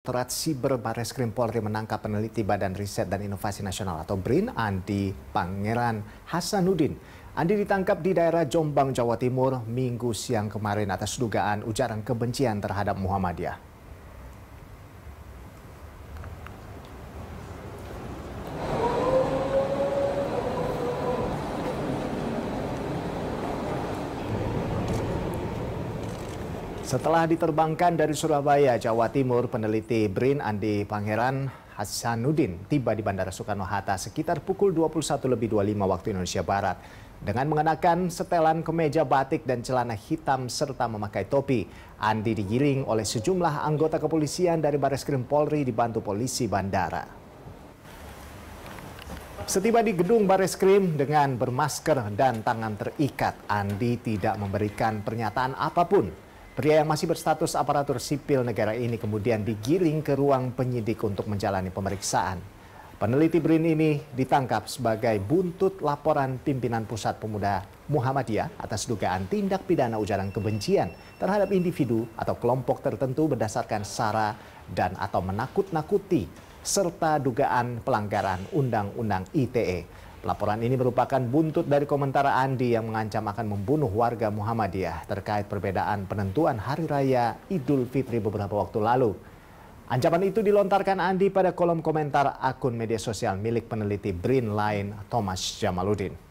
Direktorat Siber Baris Krim Polri menangkap peneliti Badan Riset dan Inovasi Nasional atau BRIN Andi Pangeran Hasanuddin. Andi ditangkap di daerah Jombang, Jawa Timur minggu siang kemarin atas dugaan ujaran kebencian terhadap Muhammadiyah. Setelah diterbangkan dari Surabaya, Jawa Timur, peneliti BRIN Andi Pangeran Hasanuddin tiba di Bandara Soekarno-Hatta sekitar pukul 21.25 lebih waktu Indonesia Barat. Dengan mengenakan setelan kemeja batik dan celana hitam serta memakai topi, Andi digiring oleh sejumlah anggota kepolisian dari Baris Krim Polri dibantu polisi bandara. Setiba di gedung Baris Krim dengan bermasker dan tangan terikat, Andi tidak memberikan pernyataan apapun Pria yang masih berstatus aparatur sipil negara ini kemudian digiring ke ruang penyidik untuk menjalani pemeriksaan. Peneliti BRIN ini ditangkap sebagai buntut laporan pimpinan Pusat Pemuda Muhammadiyah atas dugaan tindak pidana ujaran kebencian terhadap individu atau kelompok tertentu berdasarkan sara dan atau menakut-nakuti serta dugaan pelanggaran Undang-Undang ITE. Laporan ini merupakan buntut dari komentar Andi yang mengancam akan membunuh warga Muhammadiyah terkait perbedaan penentuan Hari Raya Idul Fitri beberapa waktu lalu. Ancaman itu dilontarkan Andi pada kolom komentar akun media sosial milik peneliti Brin Line Thomas Jamaluddin.